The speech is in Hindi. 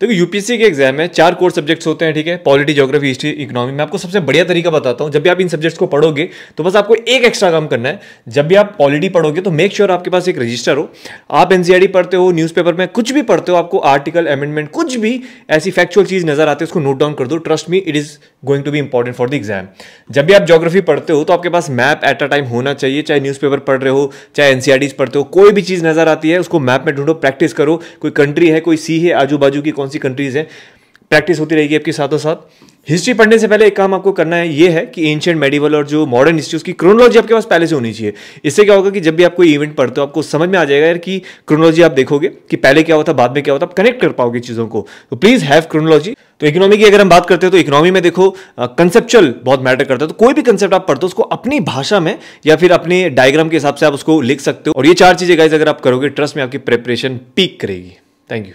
तो देखो यूपीएससी के एग्जाम में चार कोर सब्जेक्ट्स होते हैं ठीक है पॉलिटी जोग्राफी हिस्ट्री इकोनॉमी मैं आपको सबसे बढ़िया तरीका बताता हूँ जब भी आप इन सब्जेक्ट्स को पढ़ोगे तो बस आपको एक एक्स्ट्रा काम करना है जब भी आप पॉलिटी पढ़ोगे तो मेक श्योर sure आपके पास एक रजिस्टर हो आप एनसीआरडी e पढ़ते हो न्यूज में कुछ भी पढ़ते हो आपको आर्टिकल अमेंडमेंट कुछ भी ऐसी फैक्चुअल चीज़ नजर आती है उसको नोट डाउन कर दो trust me it is going to be important for the exam जब भी आप जोग्राफी पढ़ते हो तो आपके पास मैप एट अ टाइम होना चाहिए चाहे न्यूज पढ़ रहे हो चाहे एनसीआरटीज e पढ़ते हो कोई भी चीज़ नजर आती है उसको मैप में ढूंढो प्रैक्टिस करो कोई कंट्री है कोई सी है आजू बाजू की कौन कौन सी कंट्रीज़ हैं प्रैक्टिस होती रहेगी आपके साथों साथ हिस्ट्री पढ़ने से पहले एक काम आपको करना है ये है कि एंशियंट मेडिवल और जो मॉडर्न हिस्ट्री उसकी क्रोनोलॉजी आपके पास पहले से होनी चाहिए इससे क्या होगा कि जब भी आप कोई इवेंट पढ़ते हो आपको समझ में आ जाएगा यार कि क्रोनोलॉजी आप देखोगे कि पहले क्या होता बाद में क्या होता आप कनेक्ट कर पाओगे चीज़ों को तो प्लीज़ हैव क्रोनोलॉजी तो इकोनॉमी की अगर हम बात करते हैं तो इकोनॉमी में देखो कंसेप्चुअल बहुत मैटर करता है तो कोई भी कंसेप्ट आप पढ़ते हो उसको अपनी भाषा में या फिर अपने डायग्राम के हिसाब से आप उसको लिख सकते हो और ये चार चीज़ें गाइज अगर आप करोगे ट्रस्ट में आपकी प्रिपरेशन पीक करेगी थैंक यू